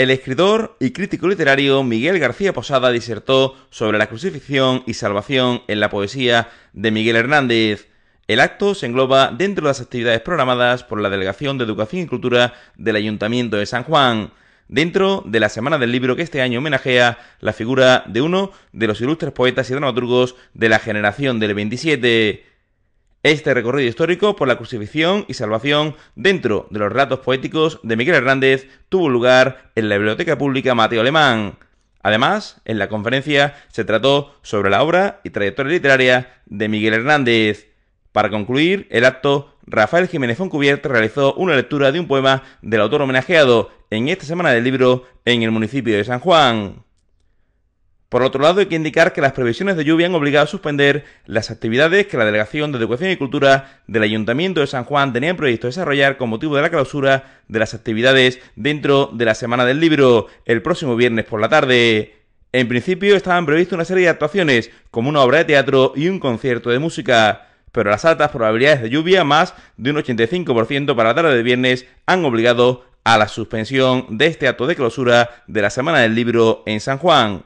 El escritor y crítico literario Miguel García Posada disertó sobre la crucifixión y salvación en la poesía de Miguel Hernández. El acto se engloba dentro de las actividades programadas por la Delegación de Educación y Cultura del Ayuntamiento de San Juan, dentro de la Semana del Libro que este año homenajea la figura de uno de los ilustres poetas y dramaturgos de la generación del 27 este recorrido histórico por la crucifixión y salvación dentro de los relatos poéticos de Miguel Hernández tuvo lugar en la Biblioteca Pública Mateo Alemán. Además, en la conferencia se trató sobre la obra y trayectoria literaria de Miguel Hernández. Para concluir el acto, Rafael Jiménez Foncubierto realizó una lectura de un poema del autor homenajeado en esta semana del libro en el municipio de San Juan. Por otro lado, hay que indicar que las previsiones de lluvia han obligado a suspender las actividades que la Delegación de Educación y Cultura del Ayuntamiento de San Juan tenía previsto desarrollar con motivo de la clausura de las actividades dentro de la Semana del Libro el próximo viernes por la tarde. En principio estaban previstas una serie de actuaciones, como una obra de teatro y un concierto de música, pero las altas probabilidades de lluvia, más de un 85% para la tarde de viernes, han obligado a la suspensión de este acto de clausura de la Semana del Libro en San Juan.